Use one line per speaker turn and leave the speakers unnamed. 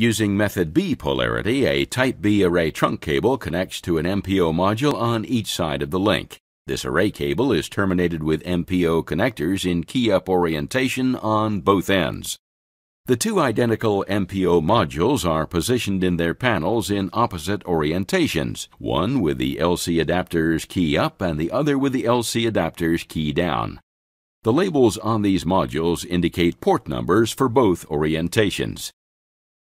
Using method B polarity, a type B array trunk cable connects to an MPO module on each side of the link. This array cable is terminated with MPO connectors in key-up orientation on both ends. The two identical MPO modules are positioned in their panels in opposite orientations, one with the LC adapter's key up and the other with the LC adapter's key down. The labels on these modules indicate port numbers for both orientations.